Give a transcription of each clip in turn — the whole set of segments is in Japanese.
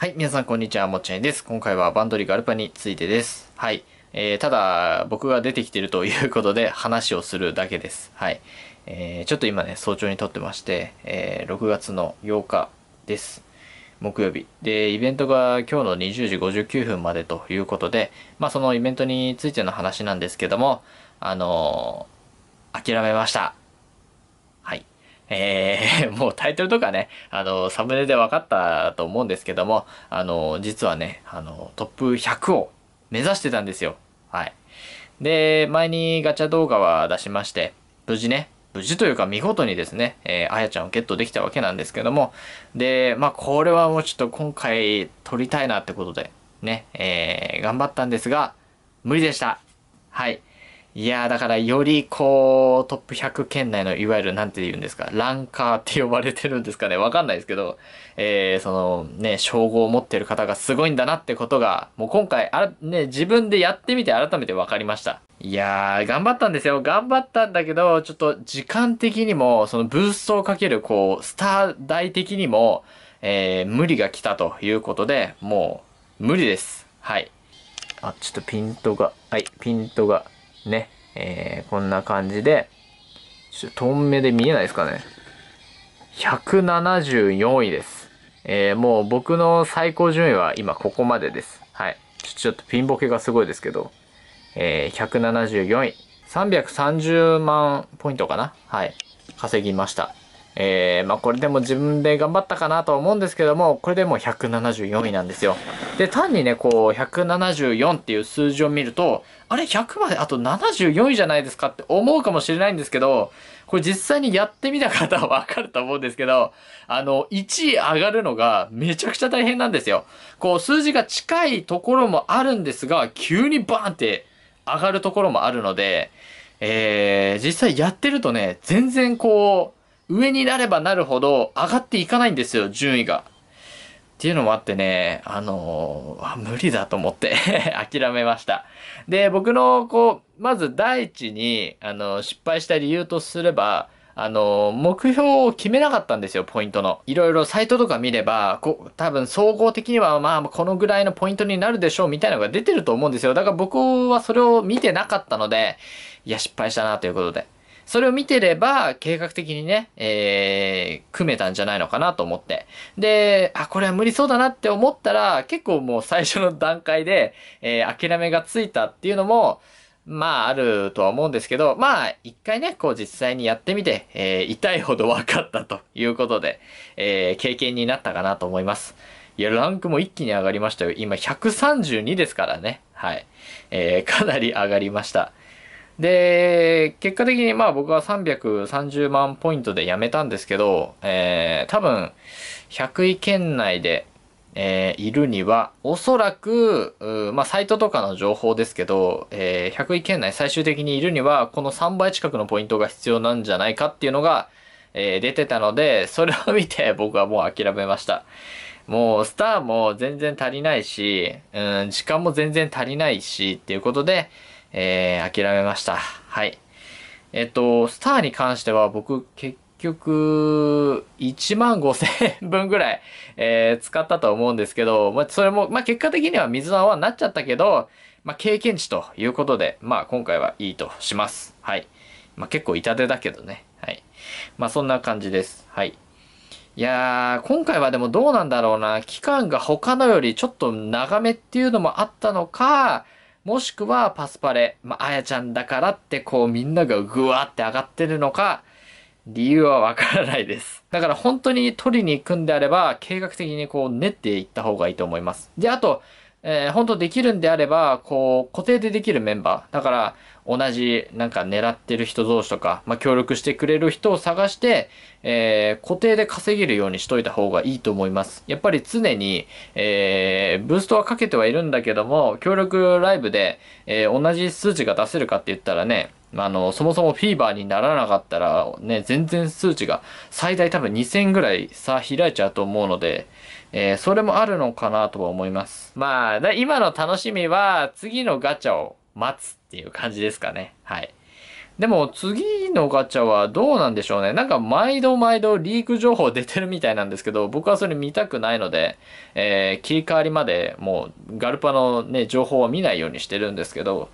はい、皆さんこんにちは、もっちゃんです。今回はバンドリガルパについてです。はい。えー、ただ、僕が出てきてるということで話をするだけです。はい。えー、ちょっと今ね、早朝に撮ってまして、えー、6月の8日です。木曜日。で、イベントが今日の20時59分までということで、まあそのイベントについての話なんですけども、あのー、諦めました。はい。えー、もうタイトルとかね、あの、サムネで分かったと思うんですけども、あの、実はね、あの、トップ100を目指してたんですよ。はい。で、前にガチャ動画は出しまして、無事ね、無事というか見事にですね、えー、あやちゃんをゲットできたわけなんですけども、で、まあ、これはもうちょっと今回撮りたいなってことで、ね、えー、頑張ったんですが、無理でした。はい。いやだからよりこうトップ100圏内のいわゆる何て言うんですかランカーって呼ばれてるんですかねわかんないですけど、えー、そのね称号を持ってる方がすごいんだなってことがもう今回あ、ね、自分でやってみて改めて分かりましたいやー頑張ったんですよ頑張ったんだけどちょっと時間的にもそのブーストをかけるこうスター代的にも、えー、無理が来たということでもう無理ですはいあちょっとピントがはいピントがね、えー、こんな感じで、ちょっと遠目で見えないですかね。174位です。えー、もう僕の最高順位は今ここまでです。はい。ちょっとピンボケがすごいですけど、えー、174位。330万ポイントかなはい。稼ぎました。えー、まあ、これでも自分で頑張ったかなと思うんですけども、これでもう174位なんですよ。で、単にね、こう、174っていう数字を見ると、あれ、100まであと74位じゃないですかって思うかもしれないんですけど、これ実際にやってみた方はわかると思うんですけど、あの、1位上がるのがめちゃくちゃ大変なんですよ。こう、数字が近いところもあるんですが、急にバーンって上がるところもあるので、えー、実際やってるとね、全然こう、上になればなるほど上がっていかないんですよ、順位が。っていうのもあってね、あのー、無理だと思って 諦めました。で、僕の、こう、まず第一に、あのー、失敗した理由とすれば、あのー、目標を決めなかったんですよ、ポイントの。いろいろサイトとか見れば、こ多分総合的には、まあ、このぐらいのポイントになるでしょう、みたいなのが出てると思うんですよ。だから僕はそれを見てなかったので、いや、失敗したな、ということで。それを見てれば、計画的にね、えー、組めたんじゃないのかなと思って。で、あ、これは無理そうだなって思ったら、結構もう最初の段階で、えー、諦めがついたっていうのも、まあ、あるとは思うんですけど、まあ、一回ね、こう実際にやってみて、えー、痛いほど分かったということで、えー、経験になったかなと思います。いや、ランクも一気に上がりましたよ。今、132ですからね。はい。えー、かなり上がりました。で、結果的にまあ僕は330万ポイントでやめたんですけど、えー、多分、100位圏内で、えー、いるには、おそらく、まあサイトとかの情報ですけど、えー、100位圏内最終的にいるには、この3倍近くのポイントが必要なんじゃないかっていうのが、えー、出てたので、それを見て 僕はもう諦めました。もうスターも全然足りないし、うん、時間も全然足りないしっていうことで、えー、諦めました。はい。えっと、スターに関しては僕結局1万5千円分ぐらい、えー、使ったと思うんですけど、まあ、それも、まあ、結果的には水の泡になっちゃったけど、まあ、経験値ということで、まあ、今回はいいとします。はい。まあ、結構痛手だけどね。はい。まあ、そんな感じです。はい。いやー、今回はでもどうなんだろうな。期間が他のよりちょっと長めっていうのもあったのか、もしくはパスパレ、まあ、あやちゃんだからってこうみんながぐわって上がってるのか、理由はわからないです。だから本当に取りに行くんであれば、計画的にこう練っていった方がいいと思います。で、あと、えー、本当できるんであれば、こう、固定でできるメンバー。だから、同じ、なんか狙ってる人同士とか、まあ、協力してくれる人を探して、えー、固定で稼げるようにしといた方がいいと思います。やっぱり常に、えー、ブーストはかけてはいるんだけども、協力ライブで、えー、同じ数値が出せるかって言ったらね、あの、そもそもフィーバーにならなかったら、ね、全然数値が最大多分2000ぐらい差開いちゃうと思うので、えー、それもあるのかなとは思います。まあ、今の楽しみは、次のガチャを待つっていう感じですかね。はい。でも次のガチャはどうなんでしょうね。なんか毎度毎度リーク情報出てるみたいなんですけど、僕はそれ見たくないので、えー、切り替わりまでもうガルパのね、情報は見ないようにしてるんですけど、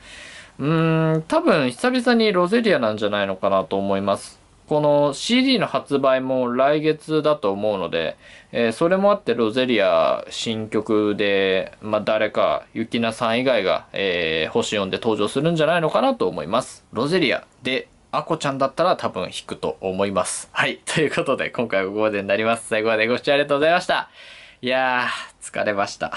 うーん、多分久々にロゼリアなんじゃないのかなと思います。この CD の発売も来月だと思うので、えー、それもあってロゼリア新曲で、まあ、誰か、ゆきなさん以外が、えー、星4で登場するんじゃないのかなと思います。ロゼリアで、アコちゃんだったら多分弾くと思います。はい。ということで、今回はここまでになります。最後までご視聴ありがとうございました。いやー、疲れました。